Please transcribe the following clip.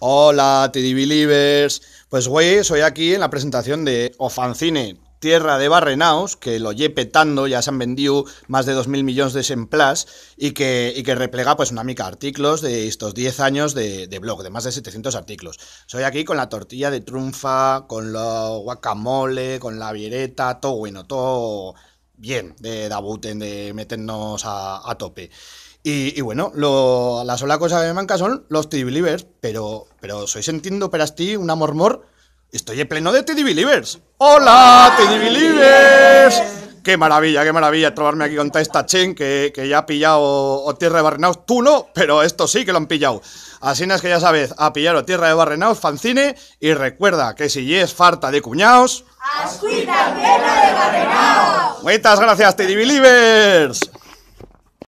Hola, TD Believers. Pues güey, soy aquí en la presentación de Ofancine, Tierra de Barrenaos, que lo lle petando, ya se han vendido más de 2.000 millones de exemplars y que, que replega pues una mica artículos de estos 10 años de, de, blog, de más de 700 artículos. Soy aquí con la tortilla de trunfa, con lo guacamole, con la vireta, todo bueno, todo bien de Dabuten, de meternos a, a tope. Y, bueno, la sola cosa que me manca son los TD Believers, pero, pero soy sintiendo para ti un amor Estoy en pleno de teddy Believers. ¡Hola, teddy Believers! ¡Qué maravilla, qué maravilla trobarme aquí con esta chen que, que, ya ha pillado o Tierra de Barrenaos! Tú no, pero esto sí que lo han pillado. Así es que ya sabes, ha pillado o Tierra de Barrenaos, fancine, y recuerda que si es farta de cuñaos... Tierra de Muchas gracias, Teddy Believers.